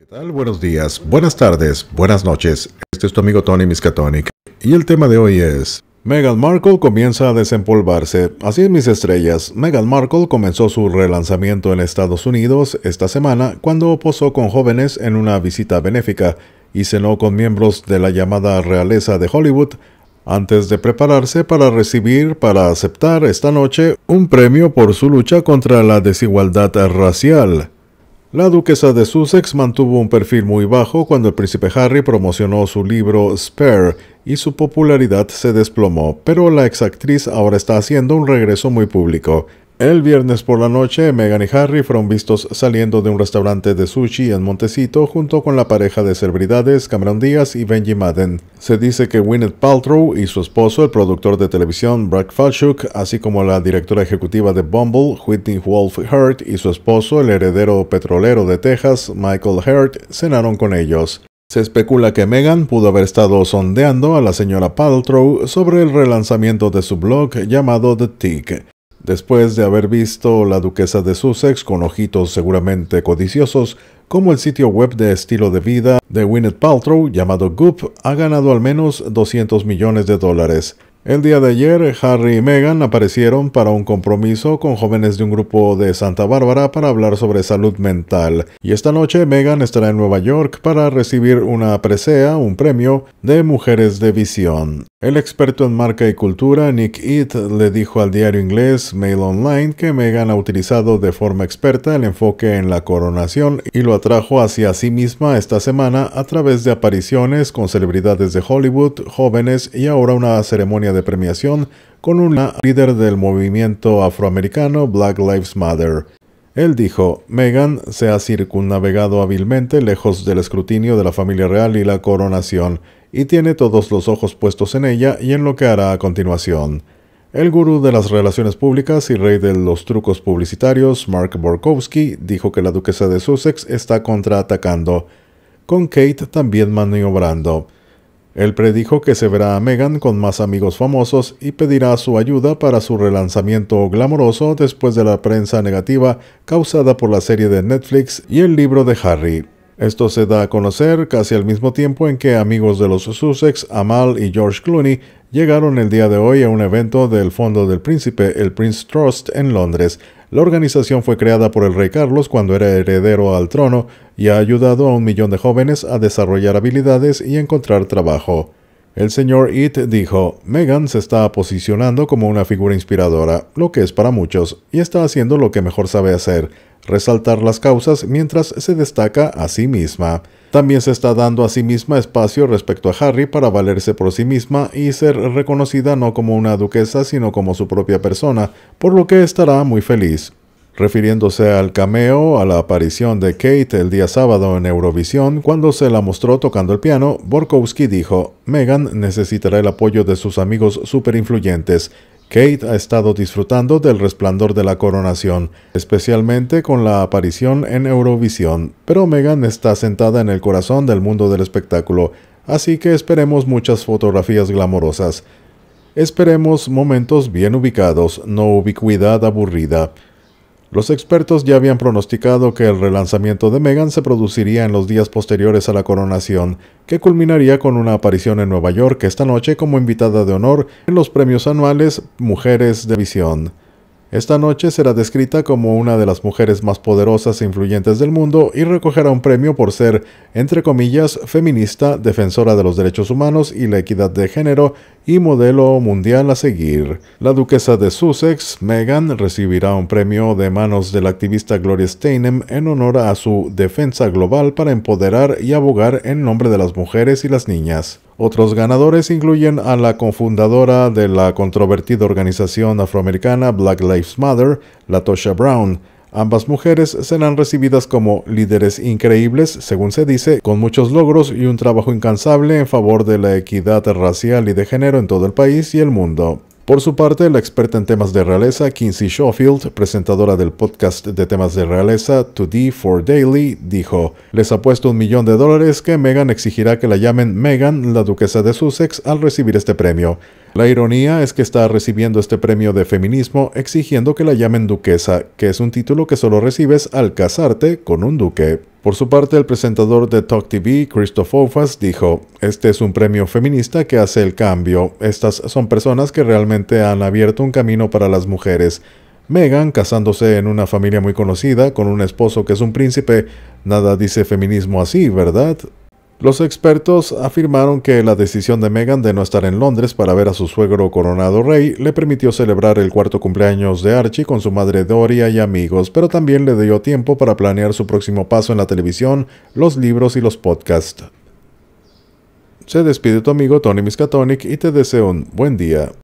¿Qué tal? Buenos días, buenas tardes, buenas noches. Este es tu amigo Tony Miskatonic y el tema de hoy es Meghan Markle comienza a desempolvarse. Así es, mis estrellas. Meghan Markle comenzó su relanzamiento en Estados Unidos esta semana cuando posó con jóvenes en una visita benéfica y cenó con miembros de la llamada realeza de Hollywood antes de prepararse para recibir, para aceptar esta noche, un premio por su lucha contra la desigualdad racial. La duquesa de Sussex mantuvo un perfil muy bajo cuando el príncipe Harry promocionó su libro Spare y su popularidad se desplomó, pero la exactriz ahora está haciendo un regreso muy público. El viernes por la noche, Megan y Harry fueron vistos saliendo de un restaurante de sushi en Montecito junto con la pareja de celebridades Cameron Díaz y Benji Madden. Se dice que Gwyneth Paltrow y su esposo, el productor de televisión Brad Falchuk, así como la directora ejecutiva de Bumble, Whitney Wolf Hurt, y su esposo, el heredero petrolero de Texas, Michael Hurt, cenaron con ellos. Se especula que Megan pudo haber estado sondeando a la señora Paltrow sobre el relanzamiento de su blog llamado The Tick. Después de haber visto la duquesa de Sussex con ojitos seguramente codiciosos, como el sitio web de estilo de vida de Winnet Paltrow llamado Goop ha ganado al menos 200 millones de dólares. El día de ayer, Harry y Meghan aparecieron para un compromiso con jóvenes de un grupo de Santa Bárbara para hablar sobre salud mental, y esta noche Meghan estará en Nueva York para recibir una presea, un premio, de Mujeres de Visión. El experto en marca y cultura, Nick Eat, le dijo al diario inglés Mail Online que Meghan ha utilizado de forma experta el enfoque en la coronación y lo atrajo hacia sí misma esta semana a través de apariciones con celebridades de Hollywood, jóvenes y ahora una ceremonia de premiación con un líder del movimiento afroamericano Black Lives Matter. Él dijo, Meghan se ha circunnavegado hábilmente lejos del escrutinio de la familia real y la coronación, y tiene todos los ojos puestos en ella y en lo que hará a continuación. El gurú de las relaciones públicas y rey de los trucos publicitarios, Mark Borkowski, dijo que la duquesa de Sussex está contraatacando, con Kate también maniobrando. Él predijo que se verá a Megan con más amigos famosos y pedirá su ayuda para su relanzamiento glamoroso después de la prensa negativa causada por la serie de Netflix y el libro de Harry. Esto se da a conocer casi al mismo tiempo en que amigos de los Sussex, Amal y George Clooney llegaron el día de hoy a un evento del Fondo del Príncipe, el Prince Trust, en Londres, la organización fue creada por el rey Carlos cuando era heredero al trono y ha ayudado a un millón de jóvenes a desarrollar habilidades y encontrar trabajo. El señor It dijo, Megan se está posicionando como una figura inspiradora, lo que es para muchos, y está haciendo lo que mejor sabe hacer, resaltar las causas mientras se destaca a sí misma. También se está dando a sí misma espacio respecto a Harry para valerse por sí misma y ser reconocida no como una duquesa sino como su propia persona, por lo que estará muy feliz refiriéndose al cameo a la aparición de Kate el día sábado en Eurovisión cuando se la mostró tocando el piano, Borkowski dijo, Megan necesitará el apoyo de sus amigos superinfluyentes. Kate ha estado disfrutando del resplandor de la coronación, especialmente con la aparición en Eurovisión, pero Megan está sentada en el corazón del mundo del espectáculo, así que esperemos muchas fotografías glamorosas. Esperemos momentos bien ubicados, no ubicuidad aburrida. Los expertos ya habían pronosticado que el relanzamiento de Meghan se produciría en los días posteriores a la coronación, que culminaría con una aparición en Nueva York esta noche como invitada de honor en los premios anuales Mujeres de Visión. Esta noche será descrita como una de las mujeres más poderosas e influyentes del mundo y recogerá un premio por ser, entre comillas, feminista, defensora de los derechos humanos y la equidad de género y modelo mundial a seguir. La duquesa de Sussex, Meghan, recibirá un premio de manos de la activista Gloria Steinem en honor a su defensa global para empoderar y abogar en nombre de las mujeres y las niñas. Otros ganadores incluyen a la cofundadora de la controvertida organización afroamericana Black Lives Matter, Latosha Brown, Ambas mujeres serán recibidas como líderes increíbles, según se dice, con muchos logros y un trabajo incansable en favor de la equidad racial y de género en todo el país y el mundo. Por su parte, la experta en temas de realeza, Kinsey Schofield, presentadora del podcast de temas de realeza To d for Daily, dijo, les apuesto un millón de dólares que Meghan exigirá que la llamen Meghan, la duquesa de Sussex, al recibir este premio. La ironía es que está recibiendo este premio de feminismo exigiendo que la llamen duquesa, que es un título que solo recibes al casarte con un duque. Por su parte, el presentador de Talk TV, Christoph Ofas, dijo, Este es un premio feminista que hace el cambio. Estas son personas que realmente han abierto un camino para las mujeres. Megan, casándose en una familia muy conocida, con un esposo que es un príncipe, nada dice feminismo así, ¿verdad? Los expertos afirmaron que la decisión de Meghan de no estar en Londres para ver a su suegro coronado rey le permitió celebrar el cuarto cumpleaños de Archie con su madre Doria y amigos, pero también le dio tiempo para planear su próximo paso en la televisión, los libros y los podcasts. Se despide tu amigo Tony Miskatonic y te deseo un buen día.